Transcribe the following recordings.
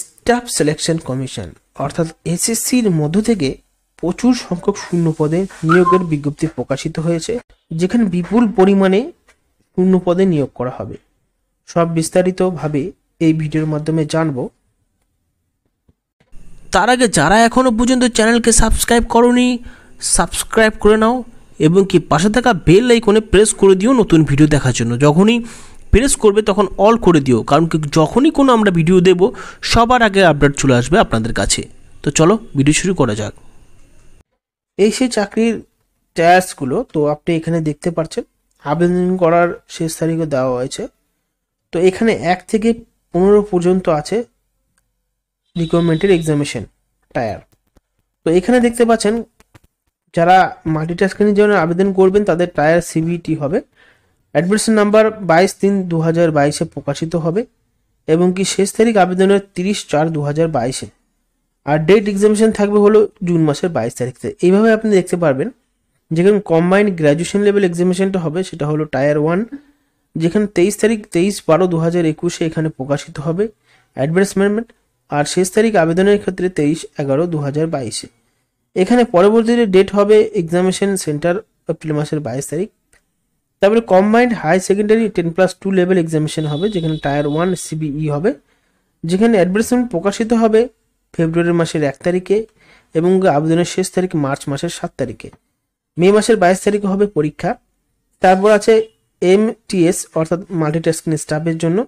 staff selection commission অর্থাৎ এসএসসির মধ্য থেকে প্রচুর সংখ্যক শূন্য পদে নিয়োগের বিজ্ঞপ্তি প্রকাশিত হয়েছে যেখানে বিপুল পরিমাণে শূন্য পদে নিয়োগ করা হবে সব বিস্তারিতভাবে এই ভিডিওর মাধ্যমে জানব তার আগে যারা এখনও পর্যন্ত চ্যানেলকে সাবস্ক্রাইব করনি সাবস্ক্রাইব করে নাও এবং কি পাশে থাকা বেল আইকনে প্রেস করে দিও নতুন ভিডিও দেখার জন্য যখনই প্রেস করবে তখন অল করে দিও কারণ যখনই কোনো আমরা ভিডিও দেব সবার আগে আপডেট চলে আসবে আপনাদের কাছে তো চলো ভিডিও শুরু করা যাক এই সেই চাকরির ট্যাক্সগুলো তো আপনি এখানে দেখতে পাচ্ছেন আবেদন করার শেষ তারিখও দেওয়া হয়েছে তো এখানে এক থেকে পনেরো পর্যন্ত আছে রিকোয়ারমেন্টের এক্সামিনেশন টায়ার তো এখানে দেখতে পাচ্ছেন যারা মাল্টিটাস্কিংয়ের জন্য আবেদন করবেন তাদের টায়ার সিবিটি হবে অ্যাডমিশন নাম্বার বাইশ তিন দু হাজার বাইশে প্রকাশিত হবে এবং কি শেষ তারিখ আবেদনের তিরিশ চার দু হাজার বাইশে আর ডেট এক্সামিশন থাকবে হলো জুন মাসের বাইশ তারিখ থেকে এইভাবে আপনি দেখতে পারবেন যেখানে কম্বাইন্ড গ্র্যাজুয়েশন লেভেল এক্সামিশনটা হবে সেটা হলো টায়ার ওয়ান যেখানে তেইশ তারিখ তেইশ বারো দু হাজার একুশে এখানে প্রকাশিত হবে অ্যাডভার্টাইজমেন্ট আর শেষ তারিখ আবেদনের ক্ষেত্রে তেইশ এগারো দু হাজার বাইশে এখানে পরবর্তীতে ডেট হবে এক্সামিনেশন সেন্টার এপ্রিল মাসের বাইশ তারিখ তারপরে combined high secondary ten plus two level examination হবে যেখানে টায়ার ওয়ান সিবিই হবে যেখানে অ্যাডভার্টাইজমেন্ট প্রকাশিত হবে ফেব্রুয়ারি মাসের এক তারিখে এবং আবেদনের শেষ তারিখ মার্চ মাসের সাত তারিখে মে মাসের বাইশ তারিখে হবে পরীক্ষা তারপর আছে এম এস অর্থাৎ মাল্টিটাস্কিং স্টাফের জন্য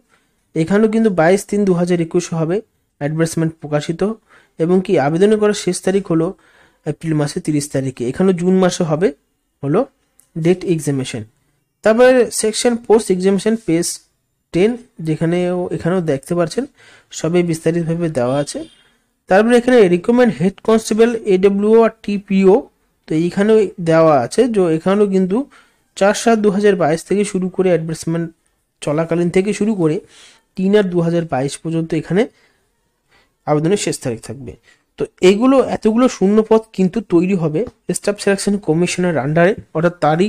এখানেও কিন্তু বাইশ তিন দু হাজার একুশ হবে অ্যাডভার্টাইজমেন্ট প্রকাশিত এবং কি আবেদন করার শেষ তারিখ হলো এপ্রিল মাসের তিরিশ তারিখে এখানেও জুন মাসে হবে হলো ডেট এক্সামিনেশন তারপরে section post examination page ten যেখানেও এখানেও দেখতে পাচ্ছেন সবই বিস্তারিতভাবে দেওয়া আছে তারপরে এখানে রিকমেন্ড হেড কনস্টেবল এডব্লিউ আর টিপিও তো এইখানেও দেওয়া আছে যে এখানেও কিন্তু চার সাত দু থেকে শুরু করে অ্যাডভার্টাইজমেন্ট চলাকালীন থেকে শুরু করে তিন আর দু পর্যন্ত এখানে আবেদনের শেষ তারিখ থাকবে তো এগুলো এতগুলো শূন্যপদ কিন্তু তৈরি হবে স্টাফ সিলেকশন কমিশনের আন্ডারে অর্থাৎ তারই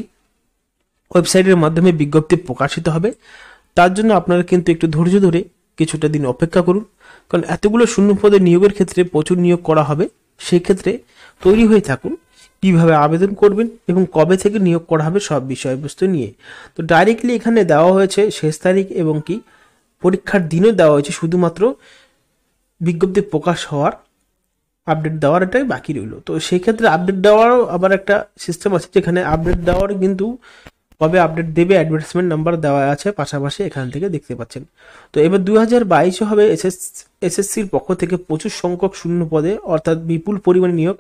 ওয়েবসাইটের মাধ্যমে বিজ্ঞপ্তি প্রকাশিত হবে তার জন্য আপনারা কিন্তু একটু ধৈর্য ধরে কিছুটা দিন অপেক্ষা করুন কারণ এতগুলো শূন্য পদে নিয়োগের ক্ষেত্রে প্রচুর নিয়োগ করা হবে সেক্ষেত্রে তৈরি হয়ে থাকুন কিভাবে আবেদন করবেন এবং কবে থেকে নিয়োগ করা হবে সব বিষয়বস্তু নিয়ে তো ডাইরেক্টলি এখানে দেওয়া হয়েছে শেষ তারিখ এবং কি পরীক্ষার দিনও দেওয়া হয়েছে শুধুমাত্র বিজ্ঞপ্তি প্রকাশ হওয়ার আপডেট দেওয়ার এটাই বাকি রইল তো সেক্ষেত্রে আপডেট দেওয়ারও আবার একটা সিস্টেম আছে যেখানে আপডেট দেওয়ার কিন্তু কবে আপডেট দেবে অ্যাডভার্টাইজমেন্ট নাম্বার দেওয়া আছে পাশাপাশি এখান থেকে দেখতে পাচ্ছেন তো এবার দু হাজার বাইশে হবে এসএস এসএসসির পক্ষ থেকে প্রচুর সংখ্যক শূন্য পদে অর্থাৎ বিপুল পরিমাণে নিয়োগ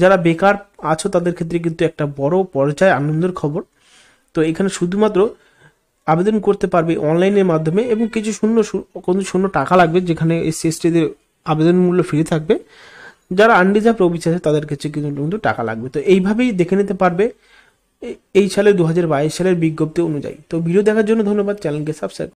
যারা বেকার আছো তাদের ক্ষেত্রে কিন্তু একটা বড় পর্যায়ে আনন্দের খবর তো এখানে শুধুমাত্র আবেদন করতে পারবে অনলাইনের মাধ্যমে এবং কিছু শূন্য কোনো শূন্য টাকা লাগবে যেখানে এসসি এসটিদের আবেদন মূল্য ফ্রি থাকবে যারা আন্ডিজা প্রবিচ আছে তাদের ক্ষেত্রে কিন্তু কিন্তু টাকা লাগবে তো এইভাবেই দেখে নিতে পারবে এই সালে দু সালের বিজ্ঞপ্তি অনুযায়ী তো ভিডিও দেখার জন্য ধন্যবাদ চ্যানেলকে সাবস্ক্রাইব